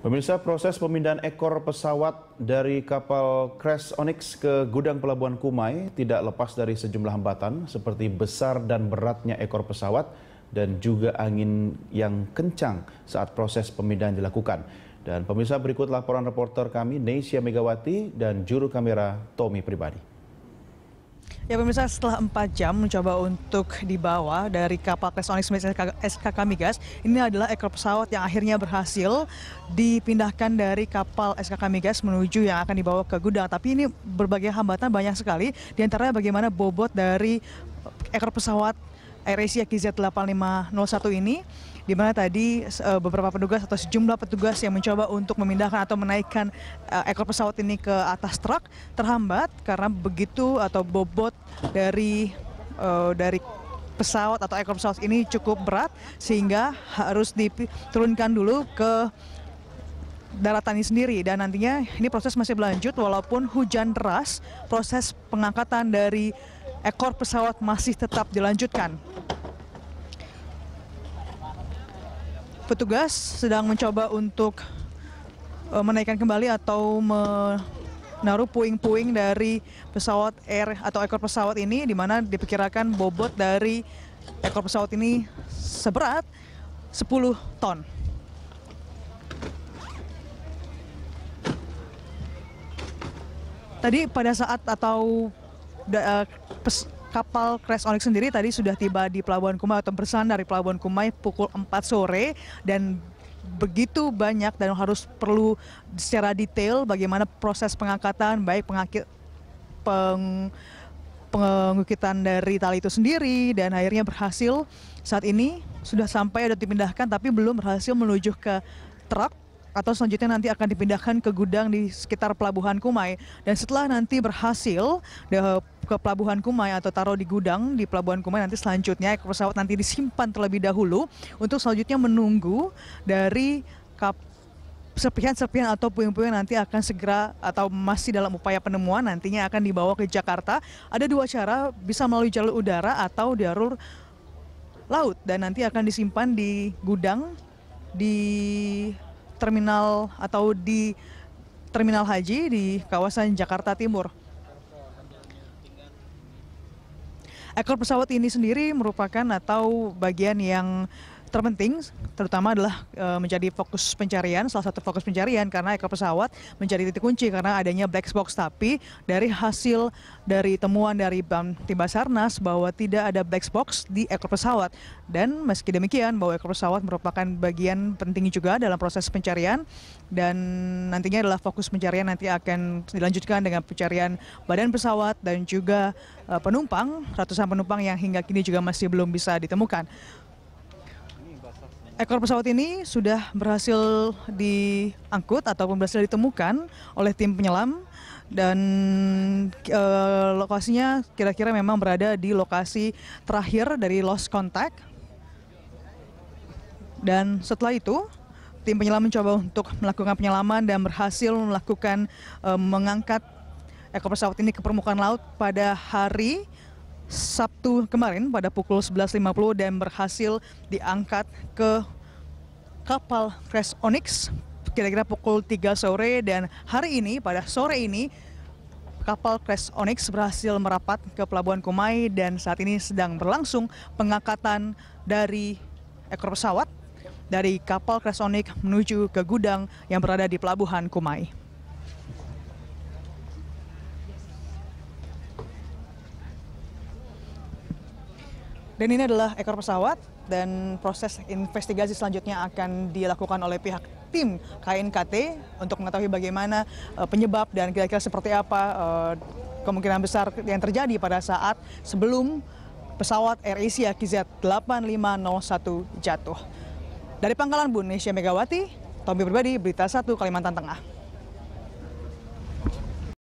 Pemirsa proses pemindahan ekor pesawat dari kapal Crash Onyx ke gudang pelabuhan Kumai tidak lepas dari sejumlah hambatan seperti besar dan beratnya ekor pesawat dan juga angin yang kencang saat proses pemindahan dilakukan. Dan pemirsa berikut laporan reporter kami Nesya Megawati dan juru kamera Tommy Pribadi. Ya pemirsa setelah 4 jam mencoba untuk dibawa dari kapal Kresonis SKK Migas, ini adalah ekor pesawat yang akhirnya berhasil dipindahkan dari kapal SKK Migas menuju yang akan dibawa ke gudang. Tapi ini berbagai hambatan banyak sekali, diantaranya bagaimana bobot dari ekor pesawat AirAsia KZ8501 ini di mana tadi eh, beberapa petugas atau sejumlah petugas yang mencoba untuk memindahkan atau menaikkan eh, ekor pesawat ini ke atas truk terhambat karena begitu atau bobot dari eh, dari pesawat atau ekor pesawat ini cukup berat sehingga harus diturunkan dulu ke ini sendiri dan nantinya ini proses masih berlanjut walaupun hujan deras proses pengangkatan dari ekor pesawat masih tetap dilanjutkan. Petugas sedang mencoba untuk eh, menaikkan kembali atau menaruh puing-puing dari pesawat air atau ekor pesawat ini di mana diperkirakan bobot dari ekor pesawat ini seberat 10 ton. Tadi pada saat atau uh, pes, kapal Crash Onyx sendiri tadi sudah tiba di Pelabuhan Kumai atau bersandar dari Pelabuhan Kumai pukul 4 sore dan begitu banyak dan harus perlu secara detail bagaimana proses pengangkatan baik pengakit peng pengukitan dari tali itu sendiri dan akhirnya berhasil saat ini sudah sampai ada dipindahkan tapi belum berhasil menuju ke truk atau selanjutnya nanti akan dipindahkan ke gudang di sekitar Pelabuhan Kumai. Dan setelah nanti berhasil ke Pelabuhan Kumai atau taruh di gudang di Pelabuhan Kumai nanti selanjutnya pesawat nanti disimpan terlebih dahulu untuk selanjutnya menunggu dari kap serpihan-serpihan atau puing-puing nanti akan segera atau masih dalam upaya penemuan nantinya akan dibawa ke Jakarta. Ada dua cara, bisa melalui jalur udara atau jalur laut dan nanti akan disimpan di gudang di terminal atau di terminal haji di kawasan Jakarta Timur. Ekor pesawat ini sendiri merupakan atau bagian yang terpenting terutama adalah e, menjadi fokus pencarian salah satu fokus pencarian karena ekor pesawat menjadi titik kunci karena adanya black box tapi dari hasil dari temuan dari tim Basarnas bahwa tidak ada black box di ekor pesawat dan meski demikian bahwa ekor pesawat merupakan bagian penting juga dalam proses pencarian dan nantinya adalah fokus pencarian nanti akan dilanjutkan dengan pencarian badan pesawat dan juga e, penumpang ratusan penumpang yang hingga kini juga masih belum bisa ditemukan. Ekor pesawat ini sudah berhasil diangkut ataupun berhasil ditemukan oleh tim penyelam dan e, lokasinya kira-kira memang berada di lokasi terakhir dari lost contact. Dan setelah itu tim penyelam mencoba untuk melakukan penyelaman dan berhasil melakukan e, mengangkat ekor pesawat ini ke permukaan laut pada hari Sabtu kemarin pada pukul 11.50 dan berhasil diangkat ke kapal Crash Onyx kira-kira pukul 3 sore dan hari ini pada sore ini kapal Crash Onyx berhasil merapat ke Pelabuhan Kumai dan saat ini sedang berlangsung pengangkatan dari ekor pesawat dari kapal Crash Onyx menuju ke gudang yang berada di Pelabuhan Kumai. Dan ini adalah ekor pesawat dan proses investigasi selanjutnya akan dilakukan oleh pihak tim KNKT untuk mengetahui bagaimana uh, penyebab dan kira-kira seperti apa uh, kemungkinan besar yang terjadi pada saat sebelum pesawat Air Asia KZ8501 jatuh. Dari Pangkalan Bu Nesya Megawati, Tommy Berbadi, Berita 1, Kalimantan Tengah.